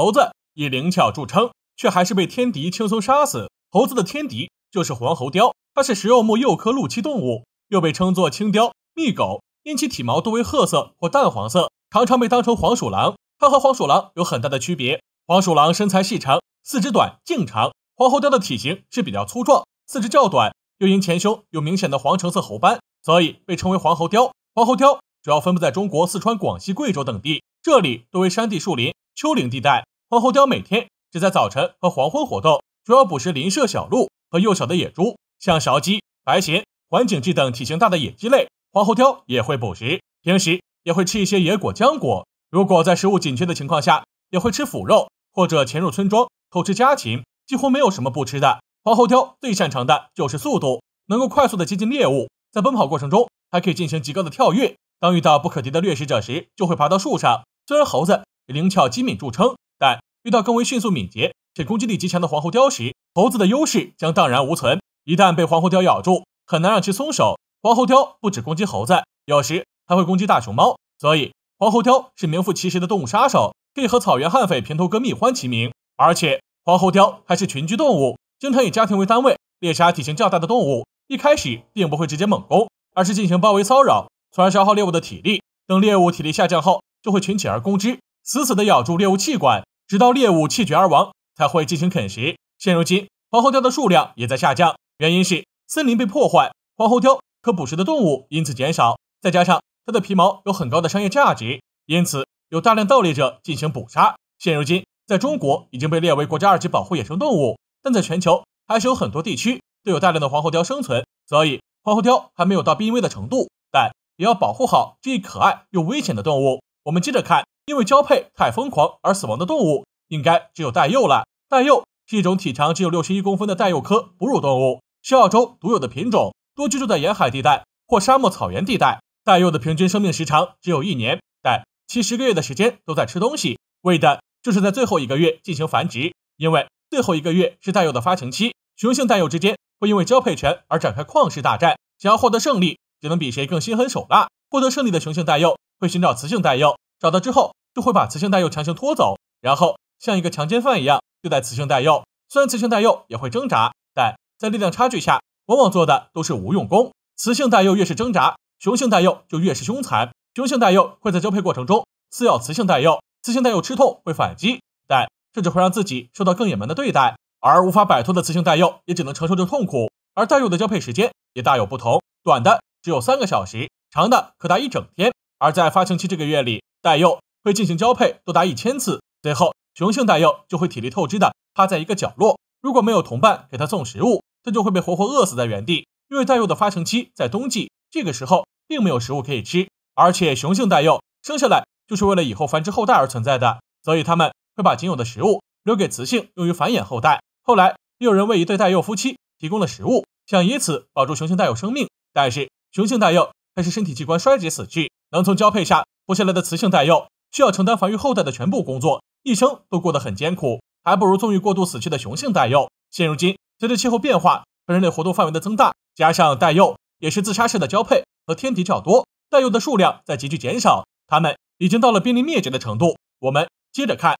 猴子以灵巧著称，却还是被天敌轻松杀死。猴子的天敌就是黄喉貂，它是食肉目鼬科陆栖动物，又被称作青貂、蜜狗，因其体毛多为褐色或淡黄色，常常被当成黄鼠狼。它和黄鼠狼有很大的区别。黄鼠狼身材细长，四肢短，颈长；黄喉貂的体型是比较粗壮，四肢较短，又因前胸有明显的黄橙色喉斑，所以被称为黄喉貂。黄喉貂主要分布在中国四川、广西、贵州等地，这里多为山地、树林、丘陵地带。黄喉貂每天只在早晨和黄昏活动，主要捕食林舍小鹿和幼小的野猪，像勺鸡、白鹇、环颈雉等体型大的野鸡类，黄喉貂也会捕食。平时也会吃一些野果、浆果，如果在食物紧缺的情况下，也会吃腐肉或者潜入村庄偷吃家禽，几乎没有什么不吃。的黄喉貂最擅长的就是速度，能够快速的接近猎物，在奔跑过程中还可以进行极高的跳跃。当遇到不可敌的掠食者时，就会爬到树上。虽然猴子以灵巧机敏著称。但遇到更为迅速敏捷且攻击力极强的黄喉貂时，猴子的优势将荡然无存。一旦被黄喉貂咬住，很难让其松手。黄喉貂不止攻击猴子，有时还会攻击大熊猫。所以，黄喉貂是名副其实的动物杀手，可以和草原悍匪平头哥蜜獾齐名。而且，黄喉貂还是群居动物，经常以家庭为单位猎杀体型较大的动物。一开始并不会直接猛攻，而是进行包围骚扰，从而消耗猎物的体力。等猎物体力下降后，就会群起而攻之，死死的咬住猎物气管。直到猎物气绝而亡，才会进行啃食。现如今，黄喉貂的数量也在下降，原因是森林被破坏，黄喉貂可捕食的动物因此减少，再加上它的皮毛有很高的商业价值，因此有大量盗猎者进行捕杀。现如今，在中国已经被列为国家二级保护野生动物，但在全球还是有很多地区都有大量的黄喉貂生存，所以黄喉貂还没有到濒危的程度，但也要保护好这一可爱又危险的动物。我们接着看。因为交配太疯狂而死亡的动物，应该只有袋鼬了。袋鼬是一种体长只有六十一公分的袋鼬科哺乳动物，是澳洲独有的品种，多居住在沿海地带或沙漠草原地带。袋鼬的平均生命时长只有一年，但其十个月的时间都在吃东西，为的就是在最后一个月进行繁殖，因为最后一个月是袋鼬的发情期，雄性袋鼬之间会因为交配权而展开旷世大战，想要获得胜利，只能比谁更心狠手辣。获得胜利的雄性袋鼬会寻找雌性袋鼬，找到之后。就会把雌性带幼强行拖走，然后像一个强奸犯一样对待雌性带幼。虽然雌性带幼也会挣扎，但在力量差距下，往往做的都是无用功。雌性带幼越是挣扎，雄性带幼就越是凶残。雄性带幼会在交配过程中撕咬雌性带幼，雌性带幼吃痛会反击，但甚至会让自己受到更野蛮的对待，而无法摆脱的雌性带幼也只能承受着痛苦。而带幼的交配时间也大有不同，短的只有三个小时，长的可达一整天。而在发情期这个月里，带幼。会进行交配多达一千次，最后雄性袋幼就会体力透支的趴在一个角落。如果没有同伴给它送食物，它就会被活活饿死在原地。因为袋幼的发情期在冬季，这个时候并没有食物可以吃，而且雄性袋幼生下来就是为了以后繁殖后代而存在的，所以他们会把仅有的食物留给雌性，用于繁衍后代。后来有人为一对袋幼夫妻提供了食物，想以此保住雄性袋幼生命，但是雄性袋幼还是身体器官衰竭死去。能从交配下活下来的雌性袋幼。需要承担繁育后代的全部工作，一生都过得很艰苦，还不如纵欲过度死去的雄性袋幼。现如今，随着气候变化和人类活动范围的增大，加上袋幼也是自杀式的交配和天敌较多，袋幼的数量在急剧减少，它们已经到了濒临灭绝的程度。我们接着看，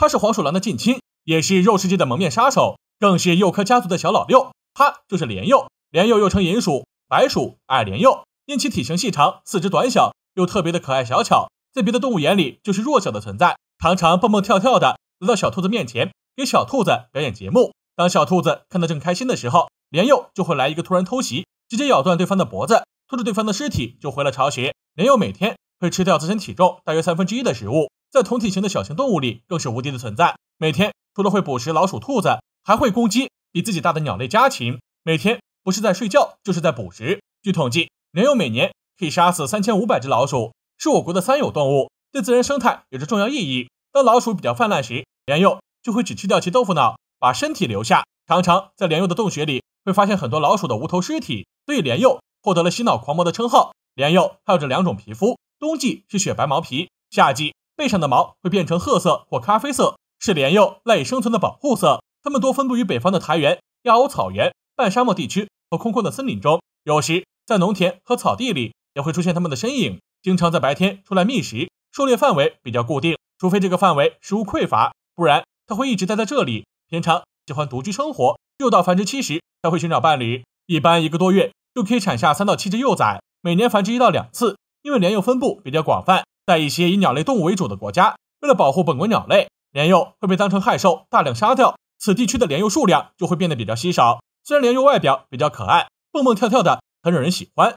它是黄鼠狼的近亲，也是肉世界的蒙面杀手，更是鼬科家族的小老六。它就是连鼬，连鼬又称银鼠、白鼠、矮连鼬，因其体型细长，四肢短小。又特别的可爱小巧，在别的动物眼里就是弱小的存在，常常蹦蹦跳跳的来到小兔子面前，给小兔子表演节目。当小兔子看得正开心的时候，莲幼就会来一个突然偷袭，直接咬断对方的脖子，拖着对方的尸体就回了巢穴。莲幼每天会吃掉自身体重大约三分之一的食物，在同体型的小型动物里更是无敌的存在。每天除了会捕食老鼠、兔子，还会攻击比自己大的鸟类、家禽。每天不是在睡觉，就是在捕食。据统计，莲幼每年。可以杀死三千五百只老鼠，是我国的三有动物，对自然生态有着重要意义。当老鼠比较泛滥时，鲢幼就会只吃掉其豆腐脑，把身体留下。常常在鲢幼的洞穴里会发现很多老鼠的无头尸体，所以鲢幼获得了“洗脑狂魔”的称号。鲢幼还有着两种皮肤，冬季是雪白毛皮，夏季背上的毛会变成褐色或咖啡色，是鲢幼赖以生存的保护色。它们多分布于北方的苔原、亚欧草原、半沙漠地区和空旷的森林中，有时在农田和草地里。也会出现它们的身影，经常在白天出来觅食，狩猎范围比较固定，除非这个范围食物匮乏，不然它会一直待在这里。平常喜欢独居生活，幼到繁殖期时才会寻找伴侣，一般一个多月就可以产下三到七只幼崽，每年繁殖一到两次。因为连幼分布比较广泛，在一些以鸟类动物为主的国家，为了保护本国鸟类，连幼会被当成害兽大量杀掉，此地区的连幼数量就会变得比较稀少。虽然连幼外表比较可爱，蹦蹦跳跳的很惹人喜欢。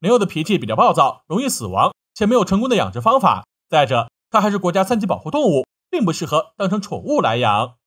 雷欧的脾气比较暴躁，容易死亡，且没有成功的养殖方法。再者，它还是国家三级保护动物，并不适合当成宠物来养。